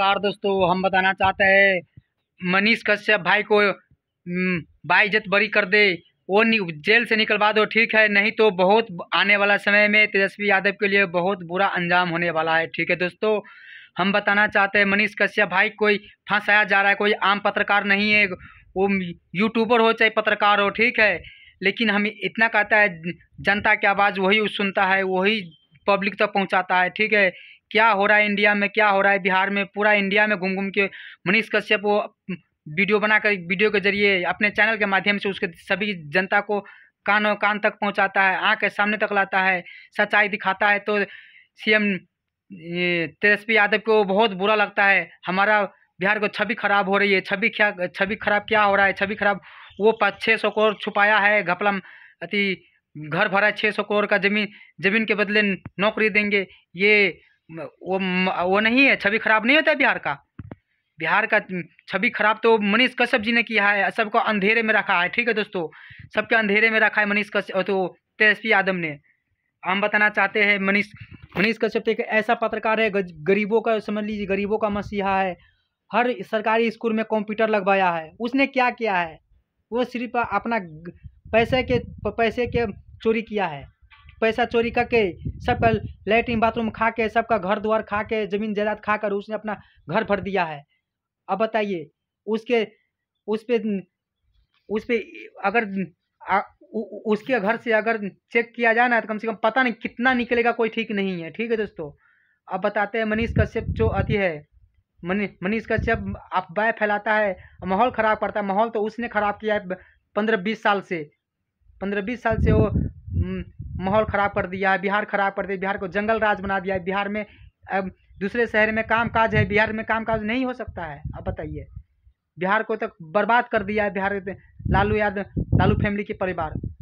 नमस्कार दोस्तों हम बताना चाहते हैं मनीष कश्यप भाई को हम्म, बाइजत बड़ी कर दे वो जेल से निकलवा दो ठीक है नहीं तो बहुत आने वाला समय में तेजस्वी यादव के लिए बहुत बुरा अंजाम होने वाला है ठीक है दोस्तों हम बताना चाहते हैं मनीष कश्यप भाई कोई फंसाया जा रहा है कोई आम पत्रकार नहीं है वो यूट्यूबर हो चाहे पत्रकार हो ठीक है लेकिन हम इतना कहता है जनता की आवाज़ वही सुनता है वही पब्लिक तक पहुंचाता है ठीक है क्या हो रहा है इंडिया में क्या हो रहा है बिहार में पूरा इंडिया में घूम घूम के मनीष कश्यप वो वीडियो बनाकर वीडियो के जरिए अपने चैनल के माध्यम से उसके सभी जनता को कानों कान तक पहुंचाता है आँख के सामने तक लाता है सच्चाई दिखाता है तो सीएम तेजस्वी यादव को बहुत बुरा लगता है हमारा बिहार को छवि खराब हो रही है छवि क्या छवि खराब क्या हो रहा है छवि खराब वो पाँच छः सौ करोड़ छुपाया है घपलम अति घर भरा छः सौ करोड़ का जमीन जमीन के बदले नौकरी देंगे ये वो वो नहीं है छवि खराब नहीं होता है बिहार का बिहार का छवि खराब तो मनीष कश्यप जी ने किया है सबको अंधेरे में रखा है ठीक है दोस्तों सबके अंधेरे में रखा है मनीष कश्यप तो तेजस्वी यादव ने हम बताना चाहते हैं मनीष मनीष कश्यप एक ऐसा पत्रकार है गरीबों का समझ लीजिए गरीबों का मसीहा है हर सरकारी स्कूल में कंप्यूटर लगवाया है उसने क्या किया है वो सिर्फ अपना पैसे के पैसे के चोरी किया है पैसा चोरी करके सबका लेटरिन बाथरूम खा के सबका घर द्वार खा के ज़मीन जायदाद खा कर उसने अपना घर भर दिया है अब बताइए उसके उस पर उस पर अगर आ, उ, उसके घर से अगर चेक किया जाए ना तो कम से कम पता नहीं कितना निकलेगा कोई ठीक नहीं है ठीक है दोस्तों अब बताते हैं मनीष कश्यप जो अति है मनीष कश्यप अफवाह फैलाता है माहौल ख़राब करता है माहौल तो उसने ख़राब किया है पंद्रह बीस साल से पंद्रह बीस साल से वो माहौल ख़राब कर दिया है बिहार ख़राब कर दिया बिहार को जंगल राज बना दिया है बिहार में अब दूसरे शहर में काम काज है बिहार में काम काज नहीं हो सकता है अब बताइए बिहार को तो बर्बाद कर दिया है बिहार लालू यादव लालू फैमिली के परिवार